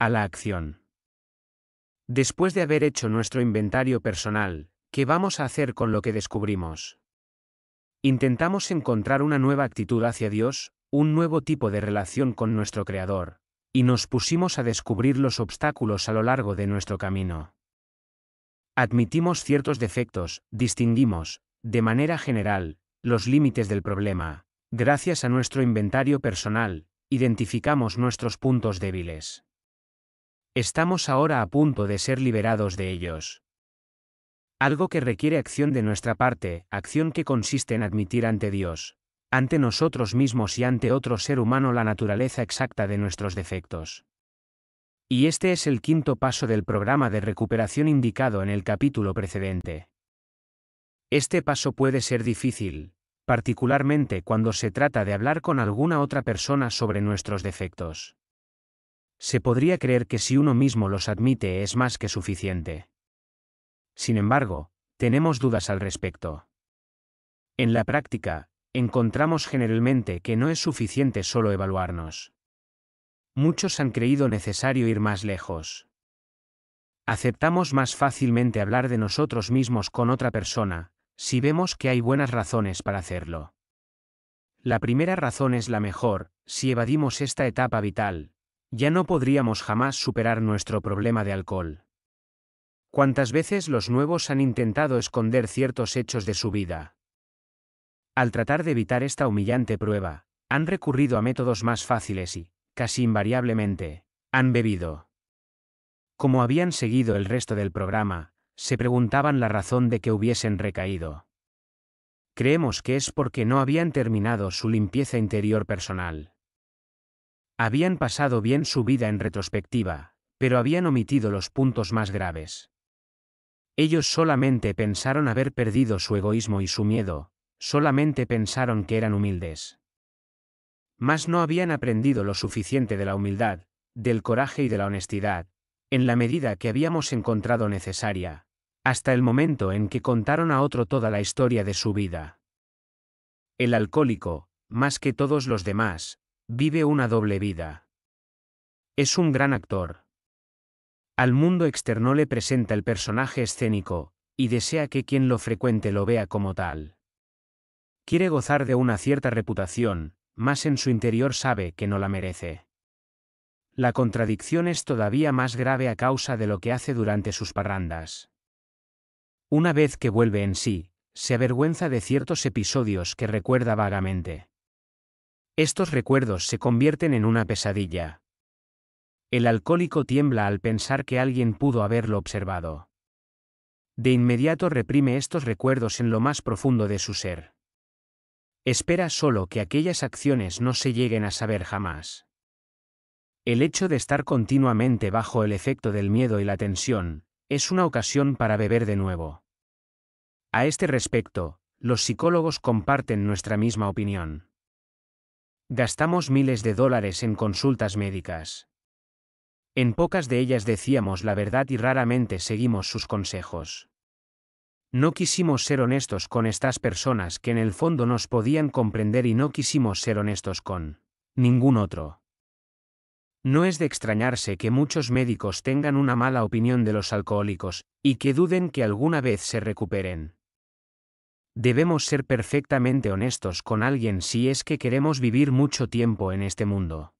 a la acción. Después de haber hecho nuestro inventario personal, ¿qué vamos a hacer con lo que descubrimos? Intentamos encontrar una nueva actitud hacia Dios, un nuevo tipo de relación con nuestro Creador, y nos pusimos a descubrir los obstáculos a lo largo de nuestro camino. Admitimos ciertos defectos, distinguimos, de manera general, los límites del problema. Gracias a nuestro inventario personal, identificamos nuestros puntos débiles. Estamos ahora a punto de ser liberados de ellos. Algo que requiere acción de nuestra parte, acción que consiste en admitir ante Dios, ante nosotros mismos y ante otro ser humano la naturaleza exacta de nuestros defectos. Y este es el quinto paso del programa de recuperación indicado en el capítulo precedente. Este paso puede ser difícil, particularmente cuando se trata de hablar con alguna otra persona sobre nuestros defectos. Se podría creer que si uno mismo los admite es más que suficiente. Sin embargo, tenemos dudas al respecto. En la práctica, encontramos generalmente que no es suficiente solo evaluarnos. Muchos han creído necesario ir más lejos. Aceptamos más fácilmente hablar de nosotros mismos con otra persona, si vemos que hay buenas razones para hacerlo. La primera razón es la mejor, si evadimos esta etapa vital, ya no podríamos jamás superar nuestro problema de alcohol. ¿Cuántas veces los nuevos han intentado esconder ciertos hechos de su vida? Al tratar de evitar esta humillante prueba, han recurrido a métodos más fáciles y, casi invariablemente, han bebido. Como habían seguido el resto del programa, se preguntaban la razón de que hubiesen recaído. Creemos que es porque no habían terminado su limpieza interior personal. Habían pasado bien su vida en retrospectiva, pero habían omitido los puntos más graves. Ellos solamente pensaron haber perdido su egoísmo y su miedo, solamente pensaron que eran humildes. Mas no habían aprendido lo suficiente de la humildad, del coraje y de la honestidad, en la medida que habíamos encontrado necesaria, hasta el momento en que contaron a otro toda la historia de su vida. El alcohólico, más que todos los demás, Vive una doble vida. Es un gran actor. Al mundo externo le presenta el personaje escénico, y desea que quien lo frecuente lo vea como tal. Quiere gozar de una cierta reputación, mas en su interior sabe que no la merece. La contradicción es todavía más grave a causa de lo que hace durante sus parrandas. Una vez que vuelve en sí, se avergüenza de ciertos episodios que recuerda vagamente. Estos recuerdos se convierten en una pesadilla. El alcohólico tiembla al pensar que alguien pudo haberlo observado. De inmediato reprime estos recuerdos en lo más profundo de su ser. Espera solo que aquellas acciones no se lleguen a saber jamás. El hecho de estar continuamente bajo el efecto del miedo y la tensión, es una ocasión para beber de nuevo. A este respecto, los psicólogos comparten nuestra misma opinión. Gastamos miles de dólares en consultas médicas. En pocas de ellas decíamos la verdad y raramente seguimos sus consejos. No quisimos ser honestos con estas personas que en el fondo nos podían comprender y no quisimos ser honestos con ningún otro. No es de extrañarse que muchos médicos tengan una mala opinión de los alcohólicos, y que duden que alguna vez se recuperen. Debemos ser perfectamente honestos con alguien si es que queremos vivir mucho tiempo en este mundo.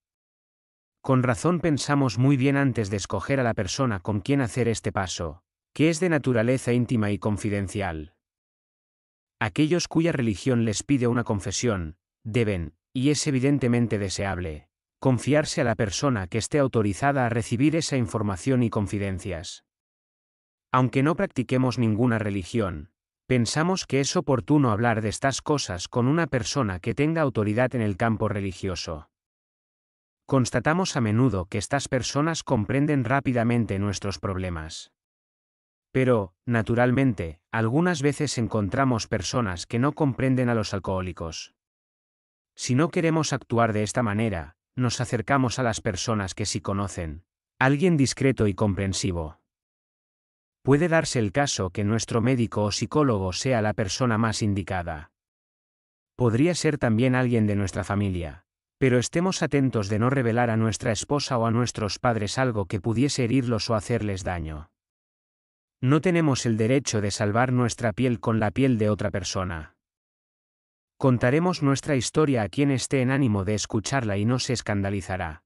Con razón pensamos muy bien antes de escoger a la persona con quien hacer este paso, que es de naturaleza íntima y confidencial. Aquellos cuya religión les pide una confesión, deben, y es evidentemente deseable, confiarse a la persona que esté autorizada a recibir esa información y confidencias. Aunque no practiquemos ninguna religión, pensamos que es oportuno hablar de estas cosas con una persona que tenga autoridad en el campo religioso. Constatamos a menudo que estas personas comprenden rápidamente nuestros problemas. Pero, naturalmente, algunas veces encontramos personas que no comprenden a los alcohólicos. Si no queremos actuar de esta manera, nos acercamos a las personas que sí conocen. Alguien discreto y comprensivo puede darse el caso que nuestro médico o psicólogo sea la persona más indicada. Podría ser también alguien de nuestra familia, pero estemos atentos de no revelar a nuestra esposa o a nuestros padres algo que pudiese herirlos o hacerles daño. No tenemos el derecho de salvar nuestra piel con la piel de otra persona. Contaremos nuestra historia a quien esté en ánimo de escucharla y no se escandalizará.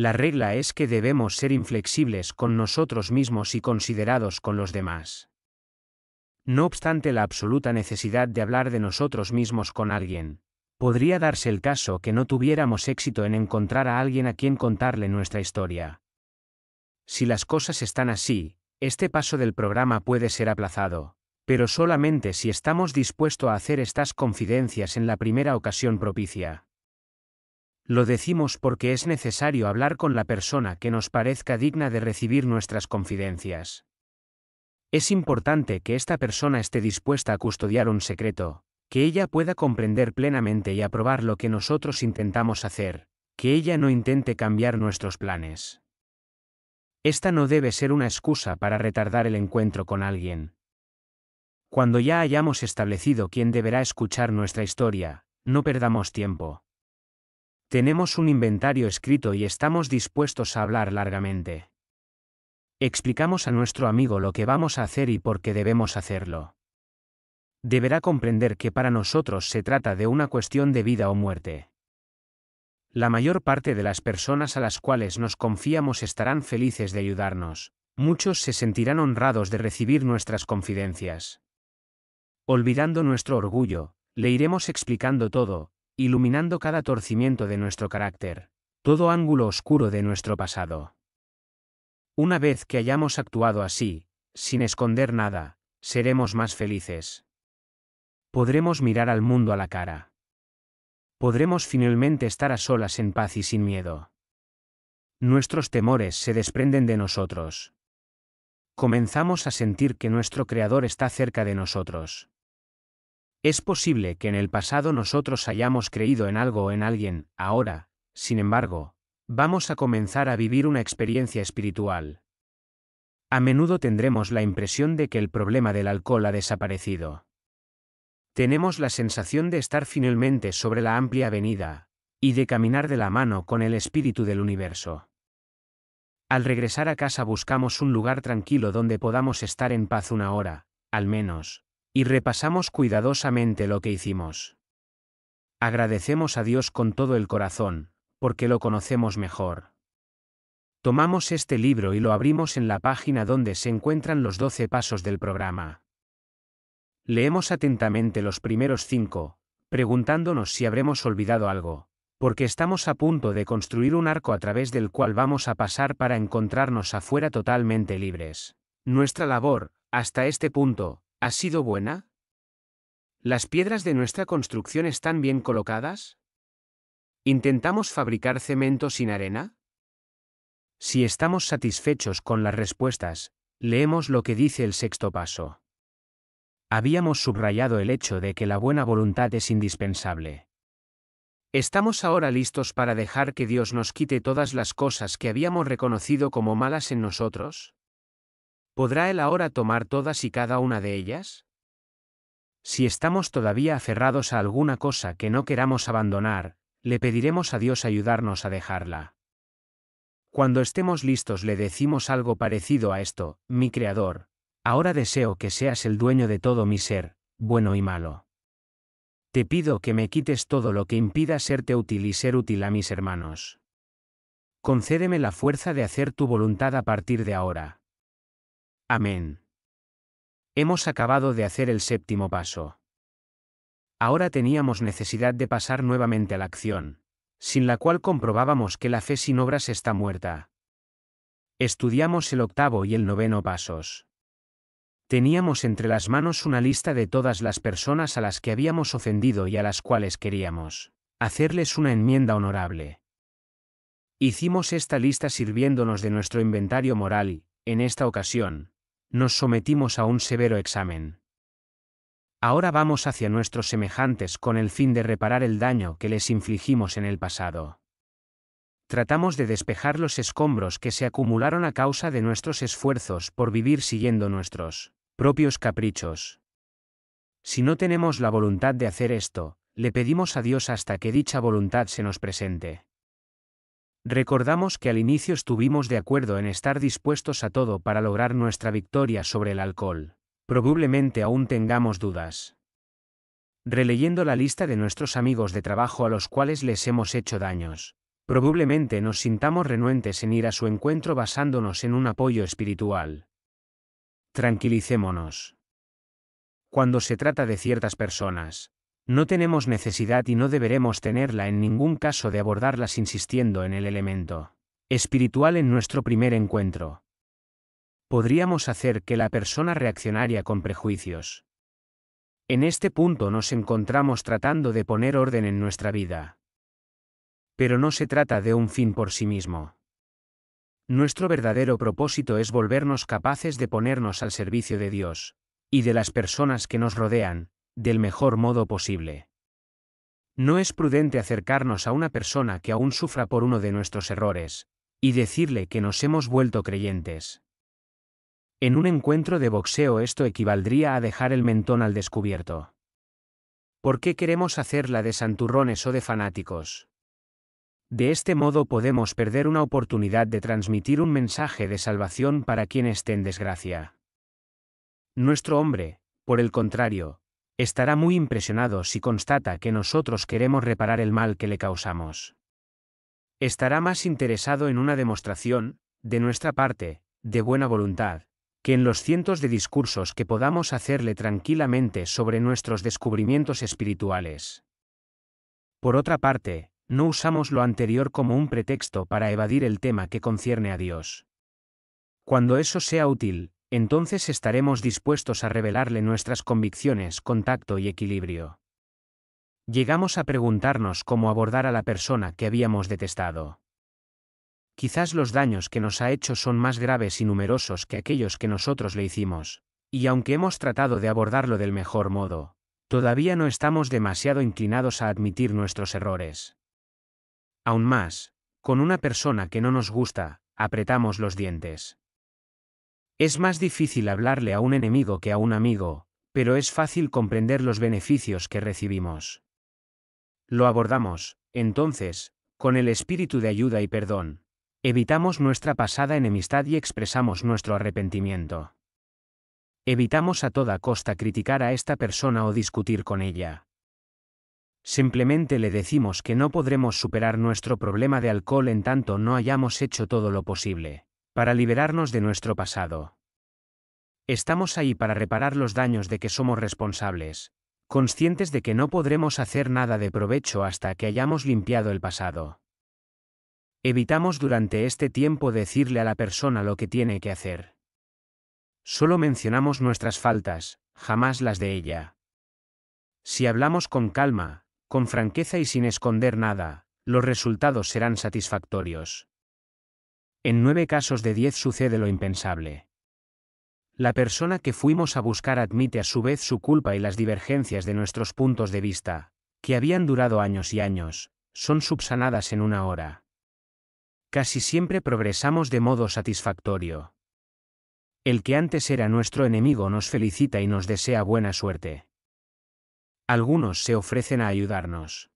La regla es que debemos ser inflexibles con nosotros mismos y considerados con los demás. No obstante la absoluta necesidad de hablar de nosotros mismos con alguien, podría darse el caso que no tuviéramos éxito en encontrar a alguien a quien contarle nuestra historia. Si las cosas están así, este paso del programa puede ser aplazado, pero solamente si estamos dispuestos a hacer estas confidencias en la primera ocasión propicia. Lo decimos porque es necesario hablar con la persona que nos parezca digna de recibir nuestras confidencias. Es importante que esta persona esté dispuesta a custodiar un secreto, que ella pueda comprender plenamente y aprobar lo que nosotros intentamos hacer, que ella no intente cambiar nuestros planes. Esta no debe ser una excusa para retardar el encuentro con alguien. Cuando ya hayamos establecido quién deberá escuchar nuestra historia, no perdamos tiempo. Tenemos un inventario escrito y estamos dispuestos a hablar largamente. Explicamos a nuestro amigo lo que vamos a hacer y por qué debemos hacerlo. Deberá comprender que para nosotros se trata de una cuestión de vida o muerte. La mayor parte de las personas a las cuales nos confiamos estarán felices de ayudarnos, muchos se sentirán honrados de recibir nuestras confidencias. Olvidando nuestro orgullo, le iremos explicando todo, iluminando cada torcimiento de nuestro carácter, todo ángulo oscuro de nuestro pasado. Una vez que hayamos actuado así, sin esconder nada, seremos más felices. Podremos mirar al mundo a la cara. Podremos finalmente estar a solas en paz y sin miedo. Nuestros temores se desprenden de nosotros. Comenzamos a sentir que nuestro Creador está cerca de nosotros. Es posible que en el pasado nosotros hayamos creído en algo o en alguien, ahora, sin embargo, vamos a comenzar a vivir una experiencia espiritual. A menudo tendremos la impresión de que el problema del alcohol ha desaparecido. Tenemos la sensación de estar finalmente sobre la amplia avenida, y de caminar de la mano con el espíritu del universo. Al regresar a casa buscamos un lugar tranquilo donde podamos estar en paz una hora, al menos, y repasamos cuidadosamente lo que hicimos. Agradecemos a Dios con todo el corazón, porque lo conocemos mejor. Tomamos este libro y lo abrimos en la página donde se encuentran los doce pasos del programa. Leemos atentamente los primeros cinco, preguntándonos si habremos olvidado algo, porque estamos a punto de construir un arco a través del cual vamos a pasar para encontrarnos afuera totalmente libres. Nuestra labor, hasta este punto, ¿Ha sido buena? ¿Las piedras de nuestra construcción están bien colocadas? ¿Intentamos fabricar cemento sin arena? Si estamos satisfechos con las respuestas, leemos lo que dice el sexto paso. Habíamos subrayado el hecho de que la buena voluntad es indispensable. Estamos ahora listos para dejar que Dios nos quite todas las cosas que habíamos reconocido como malas en nosotros? ¿Podrá él ahora tomar todas y cada una de ellas? Si estamos todavía aferrados a alguna cosa que no queramos abandonar, le pediremos a Dios ayudarnos a dejarla. Cuando estemos listos le decimos algo parecido a esto, mi Creador, ahora deseo que seas el dueño de todo mi ser, bueno y malo. Te pido que me quites todo lo que impida serte útil y ser útil a mis hermanos. Concédeme la fuerza de hacer tu voluntad a partir de ahora. Amén. Hemos acabado de hacer el séptimo paso. Ahora teníamos necesidad de pasar nuevamente a la acción, sin la cual comprobábamos que la fe sin obras está muerta. Estudiamos el octavo y el noveno pasos. Teníamos entre las manos una lista de todas las personas a las que habíamos ofendido y a las cuales queríamos hacerles una enmienda honorable. Hicimos esta lista sirviéndonos de nuestro inventario moral, en esta ocasión, nos sometimos a un severo examen. Ahora vamos hacia nuestros semejantes con el fin de reparar el daño que les infligimos en el pasado. Tratamos de despejar los escombros que se acumularon a causa de nuestros esfuerzos por vivir siguiendo nuestros propios caprichos. Si no tenemos la voluntad de hacer esto, le pedimos a Dios hasta que dicha voluntad se nos presente. Recordamos que al inicio estuvimos de acuerdo en estar dispuestos a todo para lograr nuestra victoria sobre el alcohol. Probablemente aún tengamos dudas. Releyendo la lista de nuestros amigos de trabajo a los cuales les hemos hecho daños, probablemente nos sintamos renuentes en ir a su encuentro basándonos en un apoyo espiritual. Tranquilicémonos. Cuando se trata de ciertas personas, no tenemos necesidad y no deberemos tenerla en ningún caso de abordarlas insistiendo en el elemento espiritual en nuestro primer encuentro. Podríamos hacer que la persona reaccionaria con prejuicios. En este punto nos encontramos tratando de poner orden en nuestra vida. Pero no se trata de un fin por sí mismo. Nuestro verdadero propósito es volvernos capaces de ponernos al servicio de Dios, y de las personas que nos rodean, del mejor modo posible. No es prudente acercarnos a una persona que aún sufra por uno de nuestros errores, y decirle que nos hemos vuelto creyentes. En un encuentro de boxeo esto equivaldría a dejar el mentón al descubierto. ¿Por qué queremos hacerla de santurrones o de fanáticos? De este modo podemos perder una oportunidad de transmitir un mensaje de salvación para quien esté en desgracia. Nuestro hombre, por el contrario, estará muy impresionado si constata que nosotros queremos reparar el mal que le causamos. Estará más interesado en una demostración, de nuestra parte, de buena voluntad, que en los cientos de discursos que podamos hacerle tranquilamente sobre nuestros descubrimientos espirituales. Por otra parte, no usamos lo anterior como un pretexto para evadir el tema que concierne a Dios. Cuando eso sea útil, entonces estaremos dispuestos a revelarle nuestras convicciones contacto y equilibrio. Llegamos a preguntarnos cómo abordar a la persona que habíamos detestado. Quizás los daños que nos ha hecho son más graves y numerosos que aquellos que nosotros le hicimos, y aunque hemos tratado de abordarlo del mejor modo, todavía no estamos demasiado inclinados a admitir nuestros errores. Aún más, con una persona que no nos gusta, apretamos los dientes. Es más difícil hablarle a un enemigo que a un amigo, pero es fácil comprender los beneficios que recibimos. Lo abordamos, entonces, con el espíritu de ayuda y perdón. Evitamos nuestra pasada enemistad y expresamos nuestro arrepentimiento. Evitamos a toda costa criticar a esta persona o discutir con ella. Simplemente le decimos que no podremos superar nuestro problema de alcohol en tanto no hayamos hecho todo lo posible para liberarnos de nuestro pasado. Estamos ahí para reparar los daños de que somos responsables, conscientes de que no podremos hacer nada de provecho hasta que hayamos limpiado el pasado. Evitamos durante este tiempo decirle a la persona lo que tiene que hacer. Solo mencionamos nuestras faltas, jamás las de ella. Si hablamos con calma, con franqueza y sin esconder nada, los resultados serán satisfactorios. En nueve casos de diez sucede lo impensable. La persona que fuimos a buscar admite a su vez su culpa y las divergencias de nuestros puntos de vista, que habían durado años y años, son subsanadas en una hora. Casi siempre progresamos de modo satisfactorio. El que antes era nuestro enemigo nos felicita y nos desea buena suerte. Algunos se ofrecen a ayudarnos.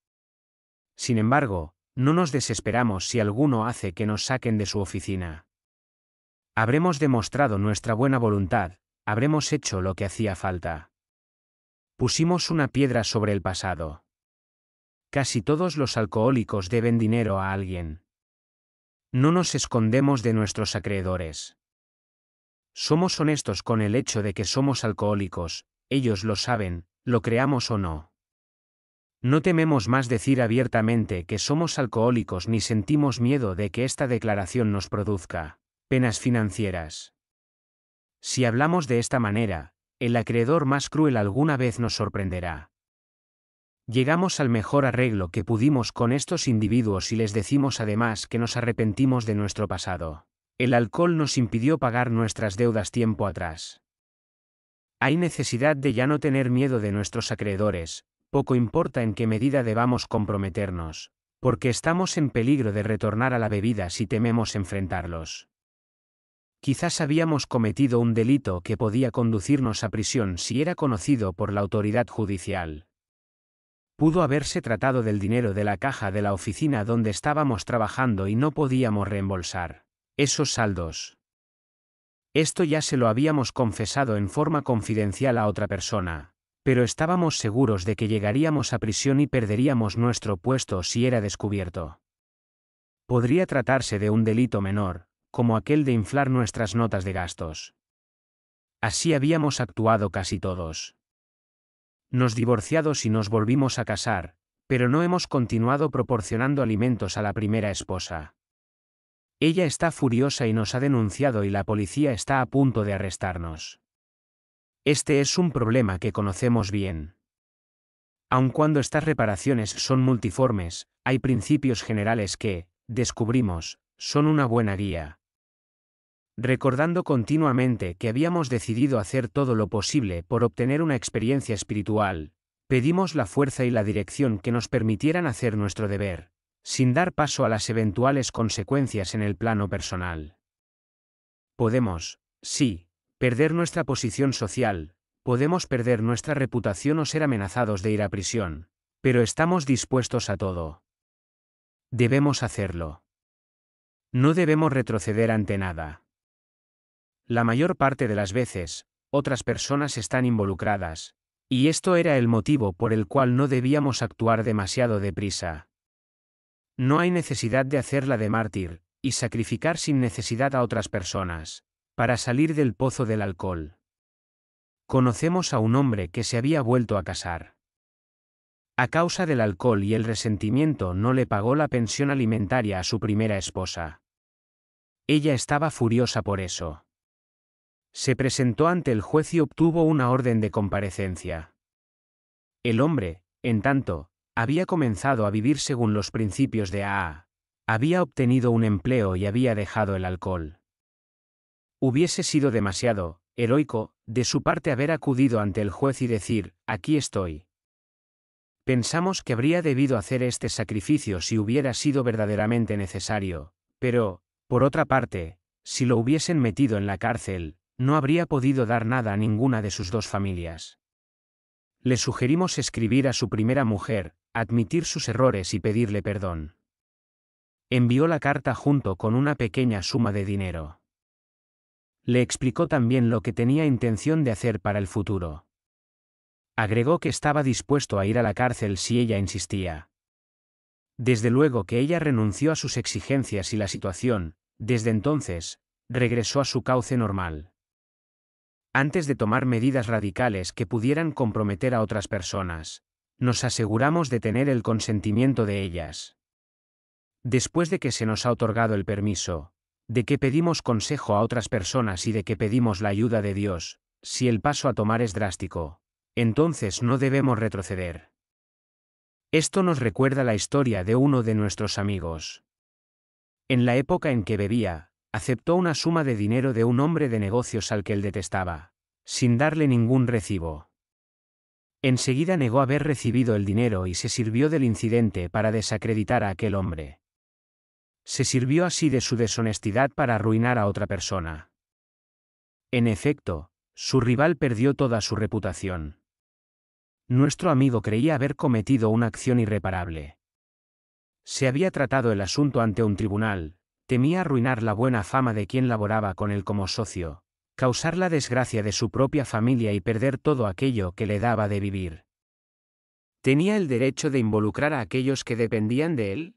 Sin embargo, no nos desesperamos si alguno hace que nos saquen de su oficina. Habremos demostrado nuestra buena voluntad, habremos hecho lo que hacía falta. Pusimos una piedra sobre el pasado. Casi todos los alcohólicos deben dinero a alguien. No nos escondemos de nuestros acreedores. Somos honestos con el hecho de que somos alcohólicos, ellos lo saben, lo creamos o no. No tememos más decir abiertamente que somos alcohólicos ni sentimos miedo de que esta declaración nos produzca penas financieras. Si hablamos de esta manera, el acreedor más cruel alguna vez nos sorprenderá. Llegamos al mejor arreglo que pudimos con estos individuos y les decimos además que nos arrepentimos de nuestro pasado. El alcohol nos impidió pagar nuestras deudas tiempo atrás. Hay necesidad de ya no tener miedo de nuestros acreedores, poco importa en qué medida debamos comprometernos, porque estamos en peligro de retornar a la bebida si tememos enfrentarlos. Quizás habíamos cometido un delito que podía conducirnos a prisión si era conocido por la autoridad judicial. Pudo haberse tratado del dinero de la caja de la oficina donde estábamos trabajando y no podíamos reembolsar esos saldos. Esto ya se lo habíamos confesado en forma confidencial a otra persona, pero estábamos seguros de que llegaríamos a prisión y perderíamos nuestro puesto si era descubierto. Podría tratarse de un delito menor, como aquel de inflar nuestras notas de gastos. Así habíamos actuado casi todos. Nos divorciados y nos volvimos a casar, pero no hemos continuado proporcionando alimentos a la primera esposa. Ella está furiosa y nos ha denunciado y la policía está a punto de arrestarnos. Este es un problema que conocemos bien. Aun cuando estas reparaciones son multiformes, hay principios generales que, descubrimos, son una buena guía. Recordando continuamente que habíamos decidido hacer todo lo posible por obtener una experiencia espiritual, pedimos la fuerza y la dirección que nos permitieran hacer nuestro deber, sin dar paso a las eventuales consecuencias en el plano personal. Podemos, sí, perder nuestra posición social, podemos perder nuestra reputación o ser amenazados de ir a prisión, pero estamos dispuestos a todo. Debemos hacerlo. No debemos retroceder ante nada. La mayor parte de las veces, otras personas están involucradas, y esto era el motivo por el cual no debíamos actuar demasiado deprisa. No hay necesidad de hacerla de mártir, y sacrificar sin necesidad a otras personas para salir del pozo del alcohol. Conocemos a un hombre que se había vuelto a casar. A causa del alcohol y el resentimiento no le pagó la pensión alimentaria a su primera esposa. Ella estaba furiosa por eso. Se presentó ante el juez y obtuvo una orden de comparecencia. El hombre, en tanto, había comenzado a vivir según los principios de AA. Había obtenido un empleo y había dejado el alcohol. Hubiese sido demasiado, heroico, de su parte haber acudido ante el juez y decir, aquí estoy. Pensamos que habría debido hacer este sacrificio si hubiera sido verdaderamente necesario, pero, por otra parte, si lo hubiesen metido en la cárcel, no habría podido dar nada a ninguna de sus dos familias. Le sugerimos escribir a su primera mujer, admitir sus errores y pedirle perdón. Envió la carta junto con una pequeña suma de dinero. Le explicó también lo que tenía intención de hacer para el futuro. Agregó que estaba dispuesto a ir a la cárcel si ella insistía. Desde luego que ella renunció a sus exigencias y la situación, desde entonces, regresó a su cauce normal. Antes de tomar medidas radicales que pudieran comprometer a otras personas, nos aseguramos de tener el consentimiento de ellas. Después de que se nos ha otorgado el permiso, de que pedimos consejo a otras personas y de que pedimos la ayuda de Dios, si el paso a tomar es drástico, entonces no debemos retroceder. Esto nos recuerda la historia de uno de nuestros amigos. En la época en que bebía, aceptó una suma de dinero de un hombre de negocios al que él detestaba, sin darle ningún recibo. Enseguida negó haber recibido el dinero y se sirvió del incidente para desacreditar a aquel hombre. Se sirvió así de su deshonestidad para arruinar a otra persona. En efecto, su rival perdió toda su reputación. Nuestro amigo creía haber cometido una acción irreparable. Se había tratado el asunto ante un tribunal, temía arruinar la buena fama de quien laboraba con él como socio, causar la desgracia de su propia familia y perder todo aquello que le daba de vivir. ¿Tenía el derecho de involucrar a aquellos que dependían de él?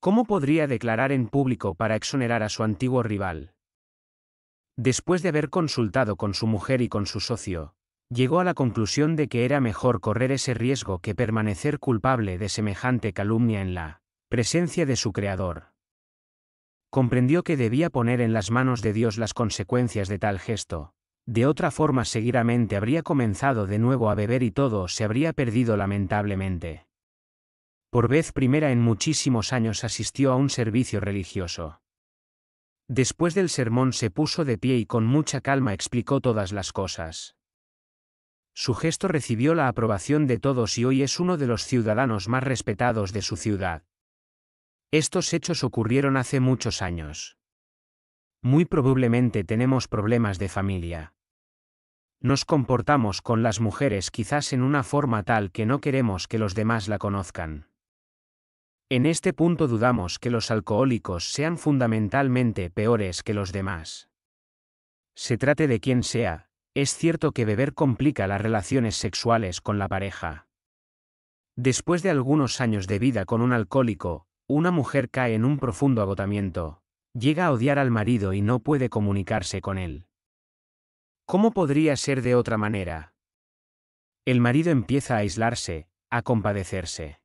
¿Cómo podría declarar en público para exonerar a su antiguo rival? Después de haber consultado con su mujer y con su socio, llegó a la conclusión de que era mejor correr ese riesgo que permanecer culpable de semejante calumnia en la presencia de su Creador. Comprendió que debía poner en las manos de Dios las consecuencias de tal gesto, de otra forma seguramente habría comenzado de nuevo a beber y todo se habría perdido lamentablemente. Por vez primera en muchísimos años asistió a un servicio religioso. Después del sermón se puso de pie y con mucha calma explicó todas las cosas. Su gesto recibió la aprobación de todos y hoy es uno de los ciudadanos más respetados de su ciudad. Estos hechos ocurrieron hace muchos años. Muy probablemente tenemos problemas de familia. Nos comportamos con las mujeres quizás en una forma tal que no queremos que los demás la conozcan. En este punto dudamos que los alcohólicos sean fundamentalmente peores que los demás. Se trate de quien sea, es cierto que beber complica las relaciones sexuales con la pareja. Después de algunos años de vida con un alcohólico, una mujer cae en un profundo agotamiento, llega a odiar al marido y no puede comunicarse con él. ¿Cómo podría ser de otra manera? El marido empieza a aislarse, a compadecerse.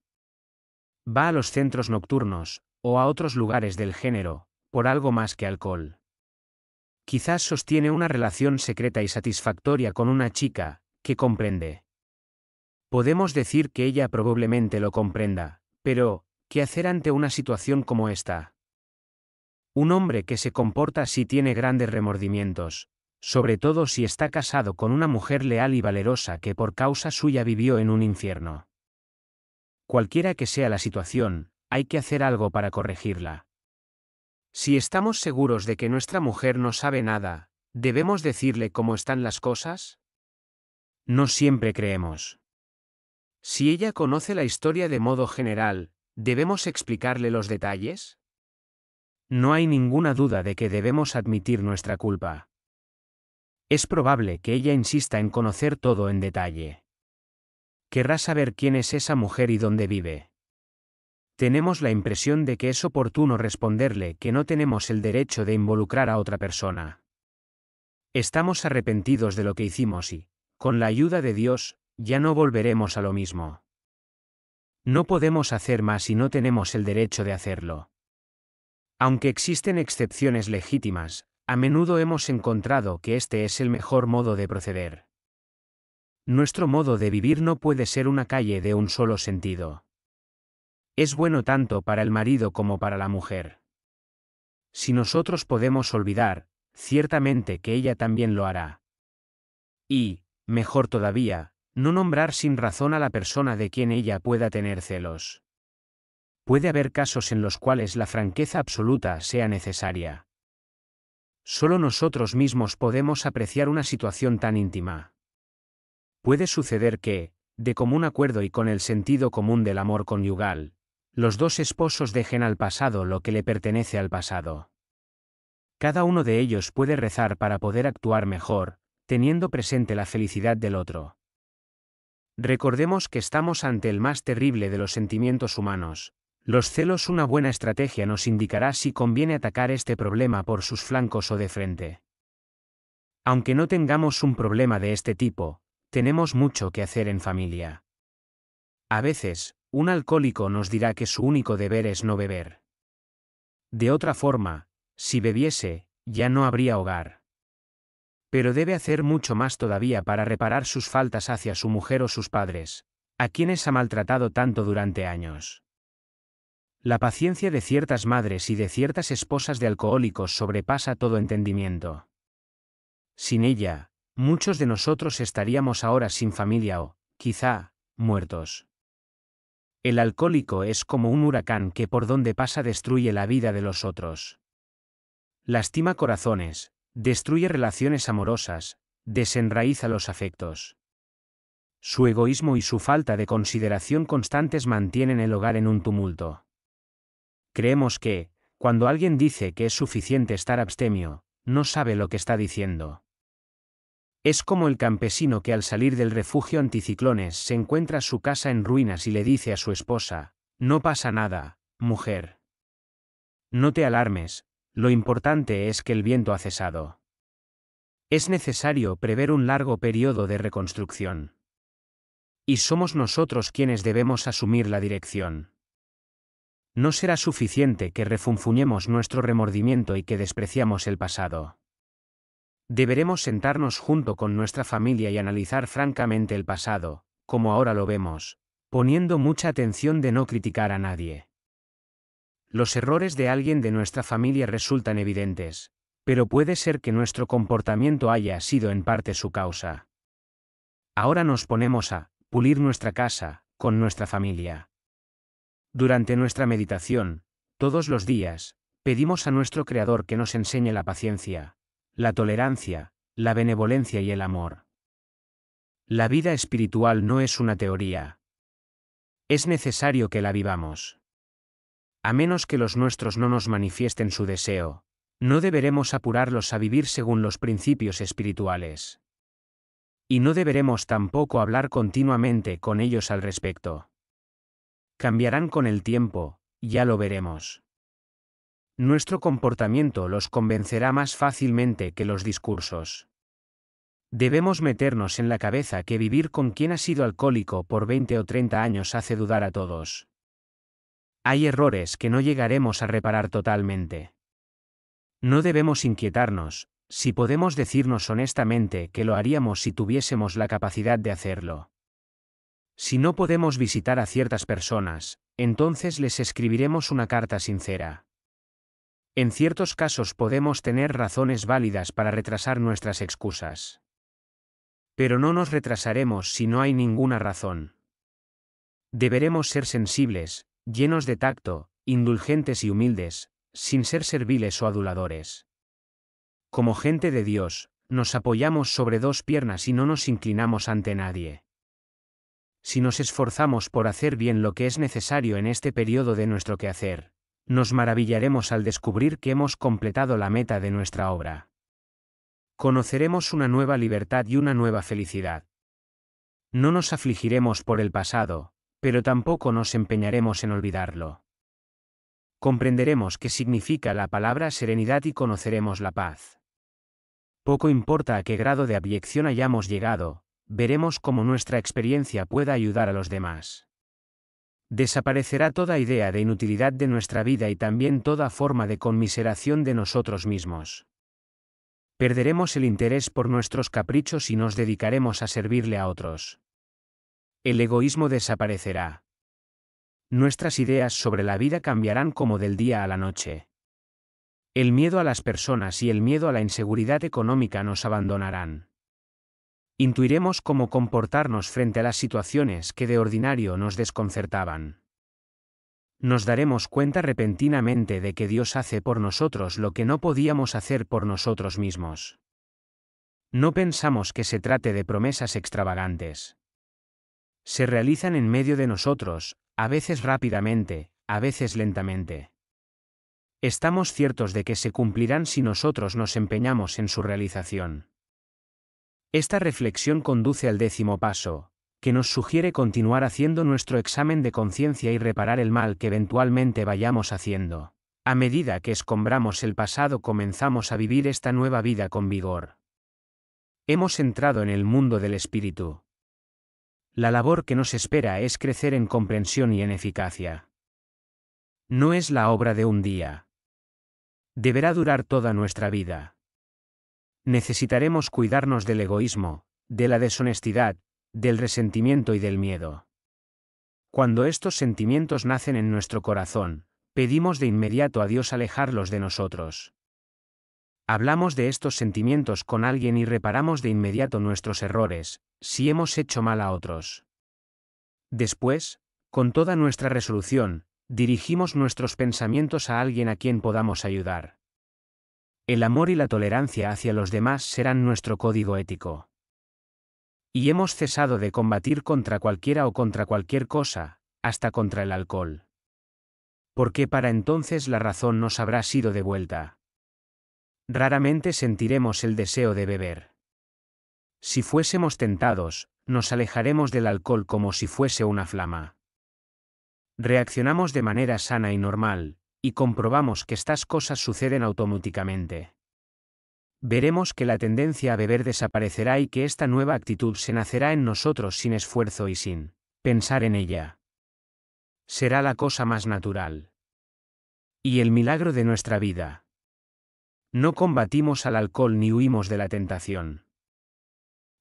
Va a los centros nocturnos, o a otros lugares del género, por algo más que alcohol. Quizás sostiene una relación secreta y satisfactoria con una chica, que comprende. Podemos decir que ella probablemente lo comprenda, pero, ¿qué hacer ante una situación como esta? Un hombre que se comporta así tiene grandes remordimientos, sobre todo si está casado con una mujer leal y valerosa que por causa suya vivió en un infierno. Cualquiera que sea la situación, hay que hacer algo para corregirla. Si estamos seguros de que nuestra mujer no sabe nada, ¿debemos decirle cómo están las cosas? No siempre creemos. Si ella conoce la historia de modo general, ¿debemos explicarle los detalles? No hay ninguna duda de que debemos admitir nuestra culpa. Es probable que ella insista en conocer todo en detalle querrá saber quién es esa mujer y dónde vive. Tenemos la impresión de que es oportuno responderle que no tenemos el derecho de involucrar a otra persona. Estamos arrepentidos de lo que hicimos y, con la ayuda de Dios, ya no volveremos a lo mismo. No podemos hacer más y no tenemos el derecho de hacerlo. Aunque existen excepciones legítimas, a menudo hemos encontrado que este es el mejor modo de proceder. Nuestro modo de vivir no puede ser una calle de un solo sentido. Es bueno tanto para el marido como para la mujer. Si nosotros podemos olvidar, ciertamente que ella también lo hará. Y, mejor todavía, no nombrar sin razón a la persona de quien ella pueda tener celos. Puede haber casos en los cuales la franqueza absoluta sea necesaria. Solo nosotros mismos podemos apreciar una situación tan íntima. Puede suceder que, de común acuerdo y con el sentido común del amor conyugal, los dos esposos dejen al pasado lo que le pertenece al pasado. Cada uno de ellos puede rezar para poder actuar mejor, teniendo presente la felicidad del otro. Recordemos que estamos ante el más terrible de los sentimientos humanos. Los celos una buena estrategia nos indicará si conviene atacar este problema por sus flancos o de frente. Aunque no tengamos un problema de este tipo, tenemos mucho que hacer en familia. A veces, un alcohólico nos dirá que su único deber es no beber. De otra forma, si bebiese, ya no habría hogar. Pero debe hacer mucho más todavía para reparar sus faltas hacia su mujer o sus padres, a quienes ha maltratado tanto durante años. La paciencia de ciertas madres y de ciertas esposas de alcohólicos sobrepasa todo entendimiento. Sin ella, muchos de nosotros estaríamos ahora sin familia o, quizá, muertos. El alcohólico es como un huracán que por donde pasa destruye la vida de los otros. Lastima corazones, destruye relaciones amorosas, desenraíza los afectos. Su egoísmo y su falta de consideración constantes mantienen el hogar en un tumulto. Creemos que, cuando alguien dice que es suficiente estar abstemio, no sabe lo que está diciendo. Es como el campesino que al salir del refugio anticiclones se encuentra su casa en ruinas y le dice a su esposa, No pasa nada, mujer. No te alarmes, lo importante es que el viento ha cesado. Es necesario prever un largo periodo de reconstrucción. Y somos nosotros quienes debemos asumir la dirección. No será suficiente que refunfuñemos nuestro remordimiento y que despreciamos el pasado. Deberemos sentarnos junto con nuestra familia y analizar francamente el pasado, como ahora lo vemos, poniendo mucha atención de no criticar a nadie. Los errores de alguien de nuestra familia resultan evidentes, pero puede ser que nuestro comportamiento haya sido en parte su causa. Ahora nos ponemos a pulir nuestra casa, con nuestra familia. Durante nuestra meditación, todos los días, pedimos a nuestro Creador que nos enseñe la paciencia, la tolerancia, la benevolencia y el amor. La vida espiritual no es una teoría. Es necesario que la vivamos. A menos que los nuestros no nos manifiesten su deseo, no deberemos apurarlos a vivir según los principios espirituales. Y no deberemos tampoco hablar continuamente con ellos al respecto. Cambiarán con el tiempo, ya lo veremos nuestro comportamiento los convencerá más fácilmente que los discursos. Debemos meternos en la cabeza que vivir con quien ha sido alcohólico por 20 o 30 años hace dudar a todos. Hay errores que no llegaremos a reparar totalmente. No debemos inquietarnos, si podemos decirnos honestamente que lo haríamos si tuviésemos la capacidad de hacerlo. Si no podemos visitar a ciertas personas, entonces les escribiremos una carta sincera. En ciertos casos podemos tener razones válidas para retrasar nuestras excusas. Pero no nos retrasaremos si no hay ninguna razón. Deberemos ser sensibles, llenos de tacto, indulgentes y humildes, sin ser serviles o aduladores. Como gente de Dios, nos apoyamos sobre dos piernas y no nos inclinamos ante nadie. Si nos esforzamos por hacer bien lo que es necesario en este periodo de nuestro quehacer, nos maravillaremos al descubrir que hemos completado la meta de nuestra obra. Conoceremos una nueva libertad y una nueva felicidad. No nos afligiremos por el pasado, pero tampoco nos empeñaremos en olvidarlo. Comprenderemos qué significa la palabra serenidad y conoceremos la paz. Poco importa a qué grado de abyección hayamos llegado, veremos cómo nuestra experiencia pueda ayudar a los demás. Desaparecerá toda idea de inutilidad de nuestra vida y también toda forma de conmiseración de nosotros mismos. Perderemos el interés por nuestros caprichos y nos dedicaremos a servirle a otros. El egoísmo desaparecerá. Nuestras ideas sobre la vida cambiarán como del día a la noche. El miedo a las personas y el miedo a la inseguridad económica nos abandonarán intuiremos cómo comportarnos frente a las situaciones que de ordinario nos desconcertaban. Nos daremos cuenta repentinamente de que Dios hace por nosotros lo que no podíamos hacer por nosotros mismos. No pensamos que se trate de promesas extravagantes. Se realizan en medio de nosotros, a veces rápidamente, a veces lentamente. Estamos ciertos de que se cumplirán si nosotros nos empeñamos en su realización. Esta reflexión conduce al décimo paso, que nos sugiere continuar haciendo nuestro examen de conciencia y reparar el mal que eventualmente vayamos haciendo. A medida que escombramos el pasado comenzamos a vivir esta nueva vida con vigor. Hemos entrado en el mundo del espíritu. La labor que nos espera es crecer en comprensión y en eficacia. No es la obra de un día. Deberá durar toda nuestra vida necesitaremos cuidarnos del egoísmo, de la deshonestidad, del resentimiento y del miedo. Cuando estos sentimientos nacen en nuestro corazón, pedimos de inmediato a Dios alejarlos de nosotros. Hablamos de estos sentimientos con alguien y reparamos de inmediato nuestros errores, si hemos hecho mal a otros. Después, con toda nuestra resolución, dirigimos nuestros pensamientos a alguien a quien podamos ayudar. El amor y la tolerancia hacia los demás serán nuestro código ético. Y hemos cesado de combatir contra cualquiera o contra cualquier cosa, hasta contra el alcohol. Porque para entonces la razón nos habrá sido devuelta. Raramente sentiremos el deseo de beber. Si fuésemos tentados, nos alejaremos del alcohol como si fuese una flama. Reaccionamos de manera sana y normal, y comprobamos que estas cosas suceden automáticamente. Veremos que la tendencia a beber desaparecerá y que esta nueva actitud se nacerá en nosotros sin esfuerzo y sin pensar en ella. Será la cosa más natural. Y el milagro de nuestra vida. No combatimos al alcohol ni huimos de la tentación.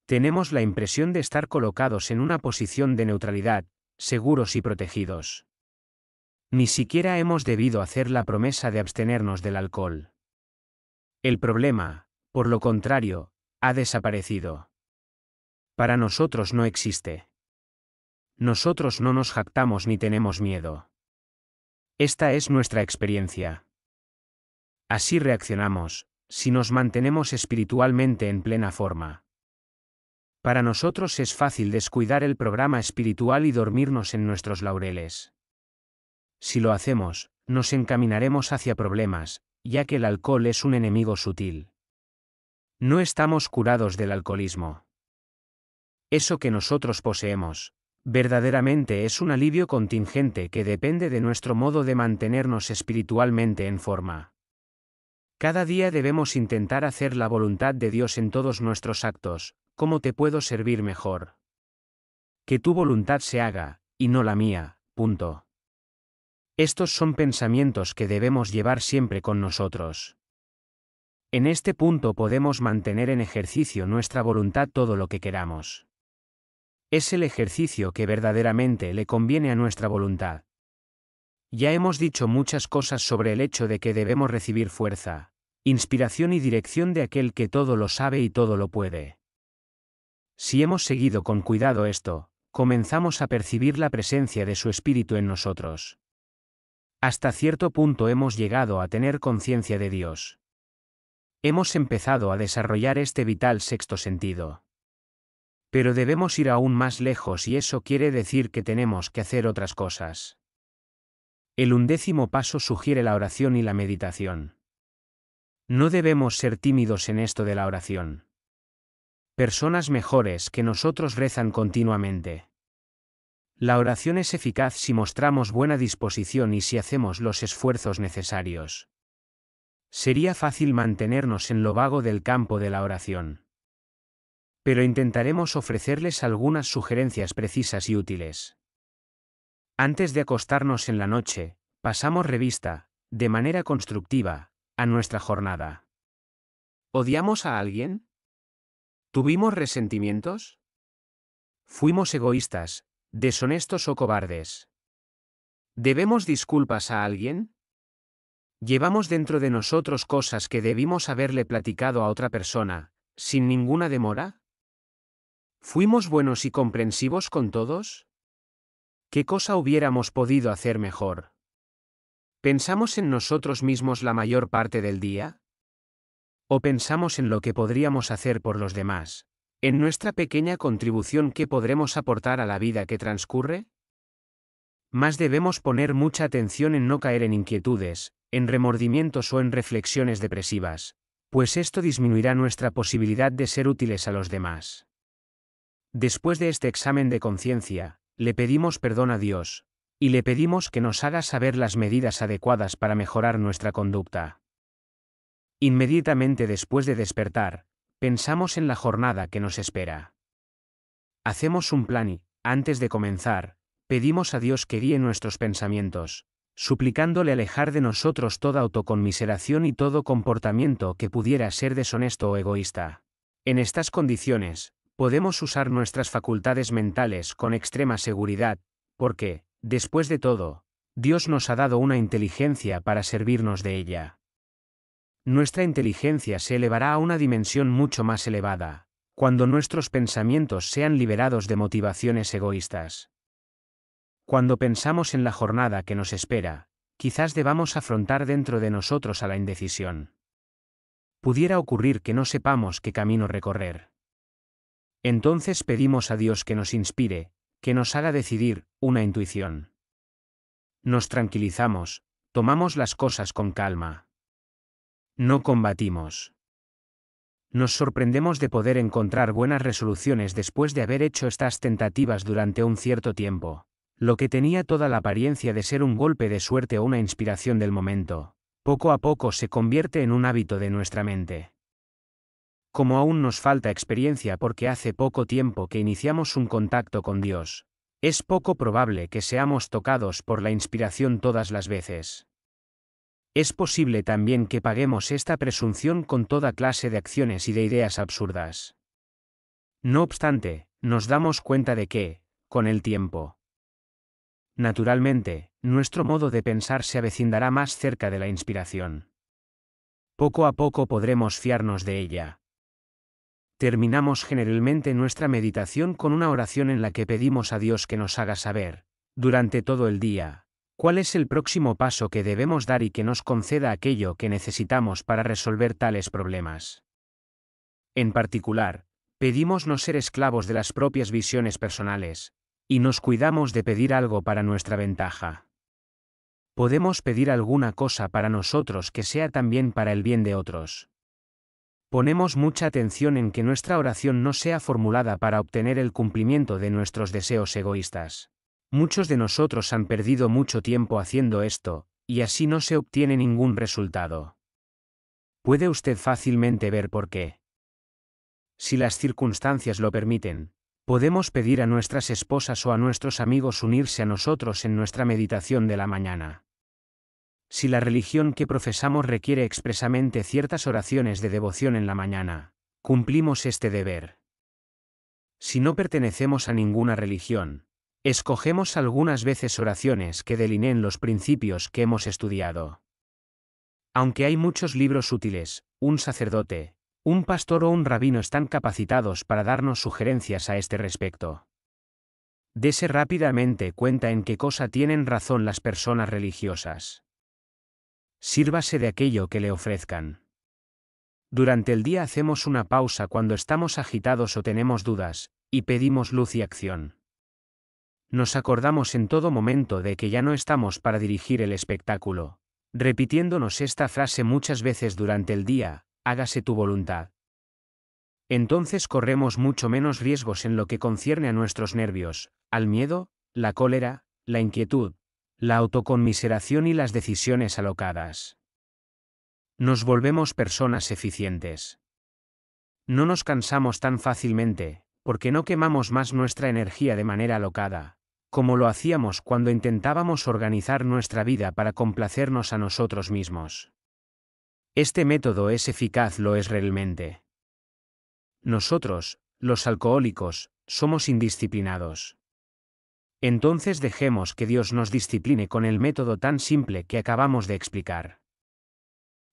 Tenemos la impresión de estar colocados en una posición de neutralidad, seguros y protegidos. Ni siquiera hemos debido hacer la promesa de abstenernos del alcohol. El problema, por lo contrario, ha desaparecido. Para nosotros no existe. Nosotros no nos jactamos ni tenemos miedo. Esta es nuestra experiencia. Así reaccionamos, si nos mantenemos espiritualmente en plena forma. Para nosotros es fácil descuidar el programa espiritual y dormirnos en nuestros laureles. Si lo hacemos, nos encaminaremos hacia problemas, ya que el alcohol es un enemigo sutil. No estamos curados del alcoholismo. Eso que nosotros poseemos, verdaderamente es un alivio contingente que depende de nuestro modo de mantenernos espiritualmente en forma. Cada día debemos intentar hacer la voluntad de Dios en todos nuestros actos, ¿cómo te puedo servir mejor? Que tu voluntad se haga, y no la mía, punto. Estos son pensamientos que debemos llevar siempre con nosotros. En este punto podemos mantener en ejercicio nuestra voluntad todo lo que queramos. Es el ejercicio que verdaderamente le conviene a nuestra voluntad. Ya hemos dicho muchas cosas sobre el hecho de que debemos recibir fuerza, inspiración y dirección de aquel que todo lo sabe y todo lo puede. Si hemos seguido con cuidado esto, comenzamos a percibir la presencia de su espíritu en nosotros. Hasta cierto punto hemos llegado a tener conciencia de Dios. Hemos empezado a desarrollar este vital sexto sentido. Pero debemos ir aún más lejos y eso quiere decir que tenemos que hacer otras cosas. El undécimo paso sugiere la oración y la meditación. No debemos ser tímidos en esto de la oración. Personas mejores que nosotros rezan continuamente. La oración es eficaz si mostramos buena disposición y si hacemos los esfuerzos necesarios. Sería fácil mantenernos en lo vago del campo de la oración. Pero intentaremos ofrecerles algunas sugerencias precisas y útiles. Antes de acostarnos en la noche, pasamos revista, de manera constructiva, a nuestra jornada. ¿Odiamos a alguien? ¿Tuvimos resentimientos? ¿Fuimos egoístas, deshonestos o cobardes. ¿Debemos disculpas a alguien? Llevamos dentro de nosotros cosas que debimos haberle platicado a otra persona, sin ninguna demora. ¿Fuimos buenos y comprensivos con todos? ¿Qué cosa hubiéramos podido hacer mejor? ¿Pensamos en nosotros mismos la mayor parte del día? ¿O pensamos en lo que podríamos hacer por los demás? en nuestra pequeña contribución qué podremos aportar a la vida que transcurre? Más debemos poner mucha atención en no caer en inquietudes, en remordimientos o en reflexiones depresivas, pues esto disminuirá nuestra posibilidad de ser útiles a los demás. Después de este examen de conciencia, le pedimos perdón a Dios, y le pedimos que nos haga saber las medidas adecuadas para mejorar nuestra conducta. Inmediatamente después de despertar, Pensamos en la jornada que nos espera. Hacemos un plan y, antes de comenzar, pedimos a Dios que guíe nuestros pensamientos, suplicándole alejar de nosotros toda autoconmiseración y todo comportamiento que pudiera ser deshonesto o egoísta. En estas condiciones, podemos usar nuestras facultades mentales con extrema seguridad, porque, después de todo, Dios nos ha dado una inteligencia para servirnos de ella nuestra inteligencia se elevará a una dimensión mucho más elevada, cuando nuestros pensamientos sean liberados de motivaciones egoístas. Cuando pensamos en la jornada que nos espera, quizás debamos afrontar dentro de nosotros a la indecisión. Pudiera ocurrir que no sepamos qué camino recorrer. Entonces pedimos a Dios que nos inspire, que nos haga decidir, una intuición. Nos tranquilizamos, tomamos las cosas con calma. No combatimos. Nos sorprendemos de poder encontrar buenas resoluciones después de haber hecho estas tentativas durante un cierto tiempo, lo que tenía toda la apariencia de ser un golpe de suerte o una inspiración del momento, poco a poco se convierte en un hábito de nuestra mente. Como aún nos falta experiencia porque hace poco tiempo que iniciamos un contacto con Dios, es poco probable que seamos tocados por la inspiración todas las veces. Es posible también que paguemos esta presunción con toda clase de acciones y de ideas absurdas. No obstante, nos damos cuenta de que, con el tiempo, naturalmente, nuestro modo de pensar se avecindará más cerca de la inspiración. Poco a poco podremos fiarnos de ella. Terminamos generalmente nuestra meditación con una oración en la que pedimos a Dios que nos haga saber, durante todo el día, ¿Cuál es el próximo paso que debemos dar y que nos conceda aquello que necesitamos para resolver tales problemas? En particular, pedimos no ser esclavos de las propias visiones personales, y nos cuidamos de pedir algo para nuestra ventaja. Podemos pedir alguna cosa para nosotros que sea también para el bien de otros. Ponemos mucha atención en que nuestra oración no sea formulada para obtener el cumplimiento de nuestros deseos egoístas. Muchos de nosotros han perdido mucho tiempo haciendo esto, y así no se obtiene ningún resultado. Puede usted fácilmente ver por qué. Si las circunstancias lo permiten, podemos pedir a nuestras esposas o a nuestros amigos unirse a nosotros en nuestra meditación de la mañana. Si la religión que profesamos requiere expresamente ciertas oraciones de devoción en la mañana, cumplimos este deber. Si no pertenecemos a ninguna religión, Escogemos algunas veces oraciones que delineen los principios que hemos estudiado. Aunque hay muchos libros útiles, un sacerdote, un pastor o un rabino están capacitados para darnos sugerencias a este respecto. Dese rápidamente cuenta en qué cosa tienen razón las personas religiosas. Sírvase de aquello que le ofrezcan. Durante el día hacemos una pausa cuando estamos agitados o tenemos dudas, y pedimos luz y acción. Nos acordamos en todo momento de que ya no estamos para dirigir el espectáculo. Repitiéndonos esta frase muchas veces durante el día, hágase tu voluntad. Entonces corremos mucho menos riesgos en lo que concierne a nuestros nervios, al miedo, la cólera, la inquietud, la autoconmiseración y las decisiones alocadas. Nos volvemos personas eficientes. No nos cansamos tan fácilmente, porque no quemamos más nuestra energía de manera alocada, como lo hacíamos cuando intentábamos organizar nuestra vida para complacernos a nosotros mismos. Este método es eficaz, lo es realmente. Nosotros, los alcohólicos, somos indisciplinados. Entonces dejemos que Dios nos discipline con el método tan simple que acabamos de explicar.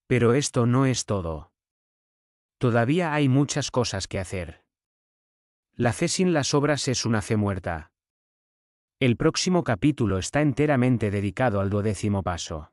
Pero esto no es todo. Todavía hay muchas cosas que hacer. La fe sin las obras es una fe muerta. El próximo capítulo está enteramente dedicado al duodécimo paso.